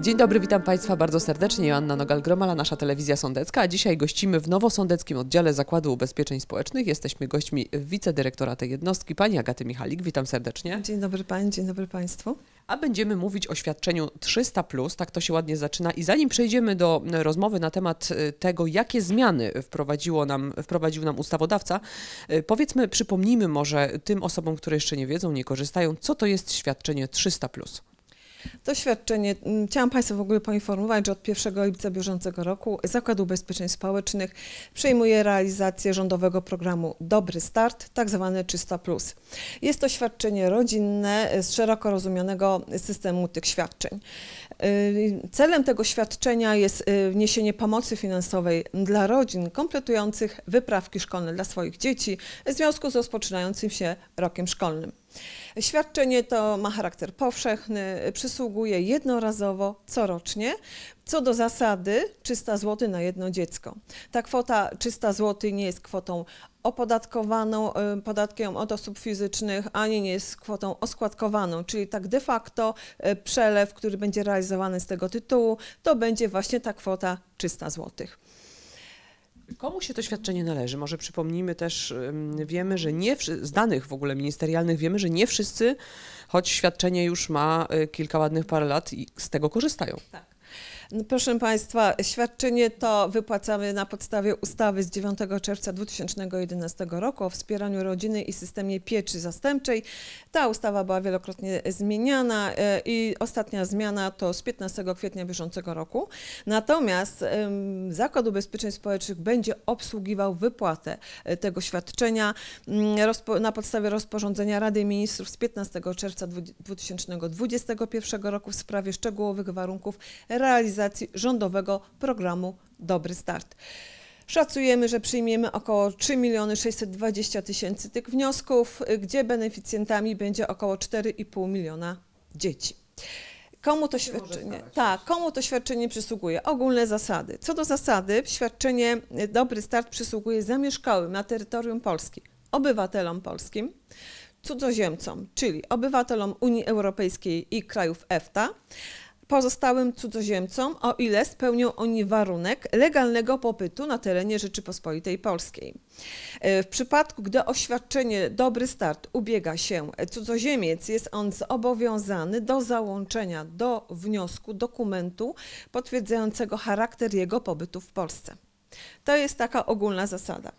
Dzień dobry, witam Państwa bardzo serdecznie. Joanna Nogal-Gromala, nasza telewizja sądecka, a dzisiaj gościmy w nowosądeckim oddziale Zakładu Ubezpieczeń Społecznych. Jesteśmy gośćmi wicedyrektora tej jednostki, pani Agaty Michalik. Witam serdecznie. Dzień dobry Pani, dzień dobry Państwu a będziemy mówić o świadczeniu 300, plus, tak to się ładnie zaczyna. I zanim przejdziemy do e, rozmowy na temat e, tego, jakie zmiany wprowadziło nam, wprowadził nam ustawodawca, e, powiedzmy, przypomnijmy może tym osobom, które jeszcze nie wiedzą, nie korzystają, co to jest świadczenie 300. Plus. Doświadczenie. Mm, chciałam Państwa w ogóle poinformować, że od 1 lipca bieżącego roku Zakład Ubezpieczeń Społecznych przyjmuje realizację rządowego programu Dobry Start, tak zwane 300. Jest to świadczenie rodzinne z szeroko rozumianego systemu tych świadczeń. Y, celem tego świadczenia jest y, wniesienie pomocy finansowej dla rodzin kompletujących wyprawki szkolne dla swoich dzieci w związku z rozpoczynającym się rokiem szkolnym. Świadczenie to ma charakter powszechny, przysługuje jednorazowo, corocznie. Co do zasady 300 zł na jedno dziecko. Ta kwota 300 zł nie jest kwotą opodatkowaną y, podatkiem od osób fizycznych, ani nie jest kwotą oskładkowaną, czyli tak de facto y, przelew, który będzie realizowany z tego tytułu, to będzie właśnie ta kwota 300 złotych. Komu się to świadczenie należy? Może przypomnijmy też, wiemy, że nie z danych w ogóle ministerialnych wiemy, że nie wszyscy, choć świadczenie już ma y, kilka ładnych parę lat i z tego korzystają. Tak. No, proszę Państwa, świadczenie to wypłacamy na podstawie ustawy z 9 czerwca 2011 roku o wspieraniu rodziny i systemie pieczy zastępczej. Ta ustawa była wielokrotnie zmieniana e, i ostatnia zmiana to z 15 kwietnia bieżącego roku. Natomiast Zakład Ubezpieczeń Społecznych będzie obsługiwał wypłatę e, tego świadczenia mm, na podstawie rozporządzenia Rady Ministrów z 15 czerwca 2021 roku w sprawie szczegółowych warunków realizacji realizacji rządowego programu Dobry Start. Szacujemy, że przyjmiemy około 3 miliony 620 tysięcy tych wniosków, gdzie beneficjentami będzie około 4,5 miliona dzieci. Komu to, świadczenie, tak, komu to świadczenie przysługuje? Ogólne zasady. Co do zasady, świadczenie e, Dobry Start przysługuje zamieszkałym na terytorium Polski obywatelom polskim, cudzoziemcom, czyli obywatelom Unii Europejskiej i krajów EFTA, pozostałym cudzoziemcom, o ile spełnią oni warunek legalnego popytu na terenie Rzeczypospolitej Polskiej. E, w przypadku, gdy oświadczenie Dobry Start ubiega się e, cudzoziemiec, jest on zobowiązany do załączenia do wniosku dokumentu potwierdzającego charakter jego pobytu w Polsce. To jest taka ogólna zasada.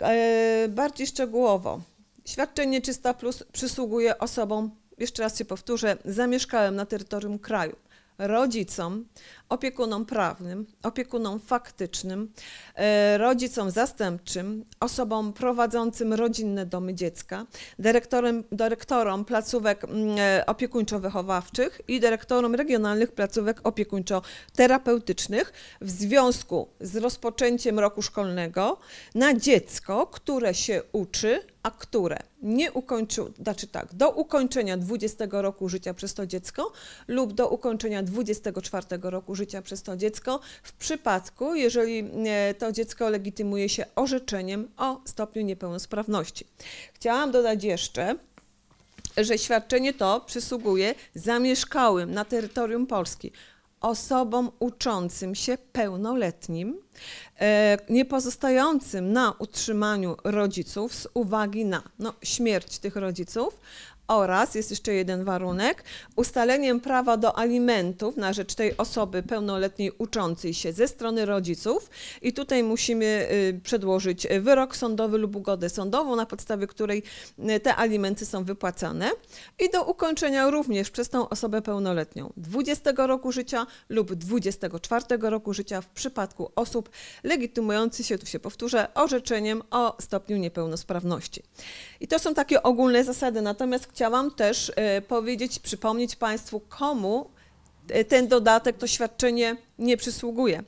E, bardziej szczegółowo, świadczenie czysta Plus przysługuje osobom jeszcze raz się powtórzę, zamieszkałem na terytorium kraju, rodzicom, opiekunom prawnym, opiekunom faktycznym, e, rodzicom zastępczym, osobom prowadzącym rodzinne domy dziecka, dyrektorem, dyrektorom placówek mm, e, opiekuńczo-wychowawczych i dyrektorom regionalnych placówek opiekuńczo-terapeutycznych w związku z rozpoczęciem roku szkolnego na dziecko, które się uczy a które nie ukończyły, znaczy tak, do ukończenia 20 roku życia przez to dziecko lub do ukończenia 24 roku życia przez to dziecko w przypadku, jeżeli e, to dziecko legitymuje się orzeczeniem o stopniu niepełnosprawności. Chciałam dodać jeszcze, że świadczenie to przysługuje zamieszkałym na terytorium Polski osobom uczącym się pełnoletnim, e, nie pozostającym na utrzymaniu rodziców z uwagi na no, śmierć tych rodziców oraz jest jeszcze jeden warunek ustaleniem prawa do alimentów na rzecz tej osoby pełnoletniej uczącej się ze strony rodziców. I tutaj musimy y, przedłożyć wyrok sądowy lub ugodę sądową, na podstawie której y, te alimenty są wypłacane. I do ukończenia również przez tą osobę pełnoletnią 20 roku życia lub 24 roku życia w przypadku osób legitymujących się, tu się powtórzę, orzeczeniem o stopniu niepełnosprawności. I to są takie ogólne zasady. Natomiast chciałam też e, powiedzieć, przypomnieć Państwu, komu e, ten dodatek, to świadczenie nie przysługuje.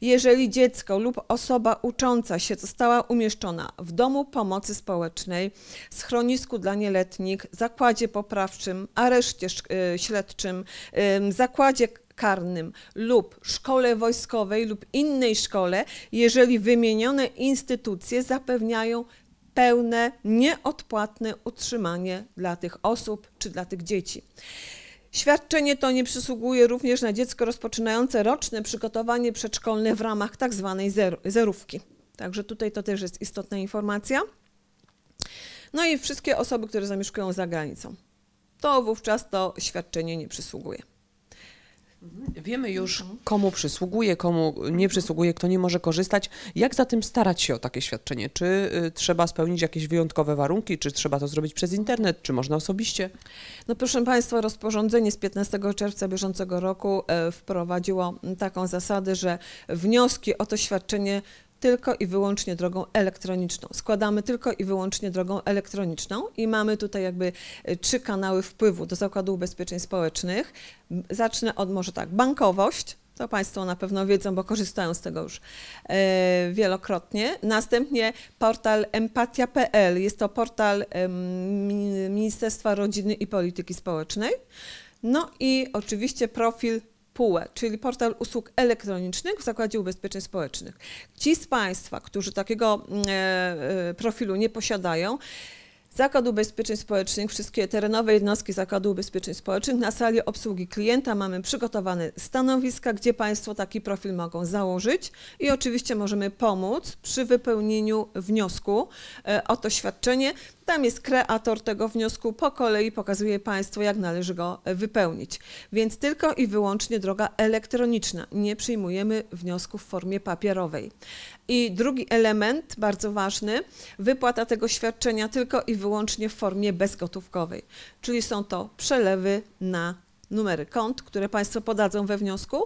Jeżeli dziecko lub osoba ucząca się została umieszczona w domu pomocy społecznej, schronisku dla nieletnich, zakładzie poprawczym, areszcie e, śledczym, zakładzie karnym lub szkole wojskowej lub innej szkole, jeżeli wymienione instytucje zapewniają pełne, nieodpłatne utrzymanie dla tych osób czy dla tych dzieci. Świadczenie to nie przysługuje również na dziecko rozpoczynające roczne przygotowanie przedszkolne w ramach tzw. Tak zerówki. Także tutaj to też jest istotna informacja. No i wszystkie osoby, które zamieszkują za granicą. To wówczas to świadczenie nie przysługuje. Wiemy już, mhm. komu przysługuje, komu nie przysługuje, kto nie może korzystać. Jak zatem starać się o takie świadczenie? Czy y, trzeba spełnić jakieś wyjątkowe warunki? Czy trzeba to zrobić przez internet? Czy można osobiście? No proszę Państwa, rozporządzenie z 15 czerwca bieżącego roku e, wprowadziło taką zasadę, że wnioski o to świadczenie tylko i wyłącznie drogą elektroniczną. Składamy tylko i wyłącznie drogą elektroniczną i mamy tutaj jakby e, trzy kanały wpływu do Zakładu Ubezpieczeń Społecznych. Zacznę od może tak, bankowość, to Państwo na pewno wiedzą, bo korzystają z tego już e, wielokrotnie. Następnie portal empatia.pl. Jest to portal e, Ministerstwa Rodziny i Polityki Społecznej. No i oczywiście profil PUE, czyli portal usług elektronicznych w Zakładzie Ubezpieczeń Społecznych. Ci z Państwa, którzy takiego mm, e, e, profilu nie posiadają, Zakład Ubezpieczeń Społecznych, wszystkie terenowe jednostki Zakładu Ubezpieczeń Społecznych. Na sali obsługi klienta mamy przygotowane stanowiska, gdzie Państwo taki profil mogą założyć i oczywiście możemy pomóc przy wypełnieniu wniosku e, o to świadczenie. Tam jest kreator tego wniosku, po kolei pokazuje Państwu, jak należy go wypełnić. Więc tylko i wyłącznie droga elektroniczna. Nie przyjmujemy wniosków w formie papierowej. I drugi element, bardzo ważny, wypłata tego świadczenia tylko i wyłącznie w formie bezgotówkowej, czyli są to przelewy na numery kont, które Państwo podadzą we wniosku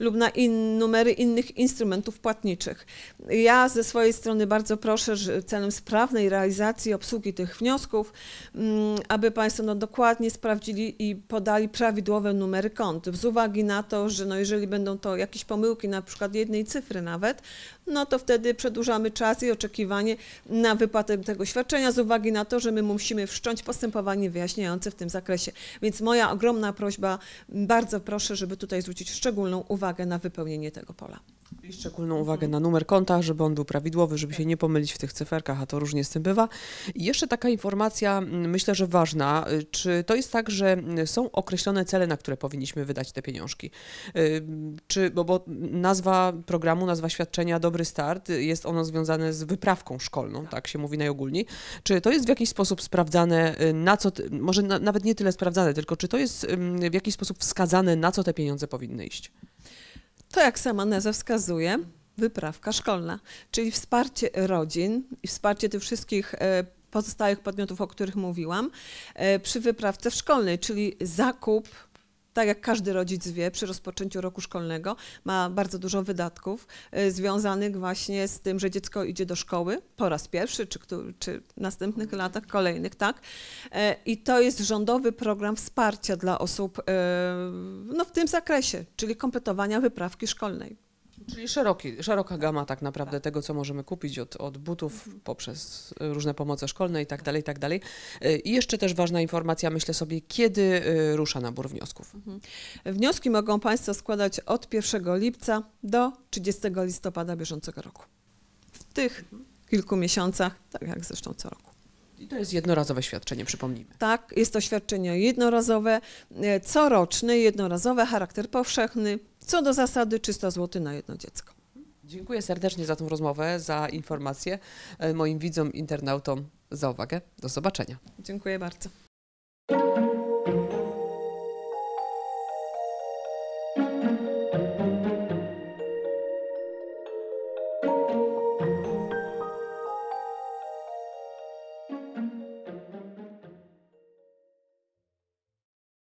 lub na in, numery innych instrumentów płatniczych. Ja ze swojej strony bardzo proszę że celem sprawnej realizacji obsługi tych wniosków, mm, aby Państwo no, dokładnie sprawdzili i podali prawidłowe numery kont. Z uwagi na to, że no, jeżeli będą to jakieś pomyłki, na przykład jednej cyfry nawet, no to wtedy przedłużamy czas i oczekiwanie na wypłatę tego świadczenia z uwagi na to, że my musimy wszcząć postępowanie wyjaśniające w tym zakresie. Więc moja ogromna prośba, bardzo proszę, żeby tutaj zwrócić szczególną uwagę uwagę na wypełnienie tego pola. I szczególną uwagę na numer konta, żeby on był prawidłowy, żeby się nie pomylić w tych cyferkach, a to różnie z tym bywa. I jeszcze taka informacja, mm, myślę, że ważna. Y, czy to jest tak, że y, są określone cele, na które powinniśmy wydać te pieniążki? Y, czy, bo, bo nazwa programu, nazwa świadczenia Dobry Start, jest ono związane z wyprawką szkolną, tak. tak się mówi najogólniej. Czy to jest w jakiś sposób sprawdzane, na co, może na, nawet nie tyle sprawdzane, tylko czy to jest w jakiś sposób wskazane, na co te pieniądze powinny iść? To jak sama nazwa wskazuje, wyprawka szkolna, czyli wsparcie rodzin i wsparcie tych wszystkich e, pozostałych podmiotów, o których mówiłam, e, przy wyprawce szkolnej, czyli zakup tak jak każdy rodzic wie, przy rozpoczęciu roku szkolnego ma bardzo dużo wydatków y, związanych właśnie z tym, że dziecko idzie do szkoły po raz pierwszy, czy, czy w następnych latach kolejnych, tak? E, I to jest rządowy program wsparcia dla osób y, no, w tym zakresie, czyli kompletowania wyprawki szkolnej. Czyli szeroki, szeroka gama tak naprawdę tak. tego, co możemy kupić od, od butów mhm. poprzez różne pomoce szkolne i tak dalej, i tak dalej. Y, I jeszcze też ważna informacja, myślę sobie, kiedy y, rusza nabór wniosków. Mhm. Wnioski mogą Państwo składać od 1 lipca do 30 listopada bieżącego roku. W tych mhm. kilku miesiącach, tak jak zresztą co roku. I to jest jednorazowe świadczenie, przypomnijmy. Tak, jest to świadczenie jednorazowe, y, coroczne, jednorazowe, charakter powszechny, co do zasady 300 zł na jedno dziecko. Dziękuję serdecznie za tę rozmowę, za informacje. E, moim widzom, internautom za uwagę. Do zobaczenia. Dziękuję bardzo.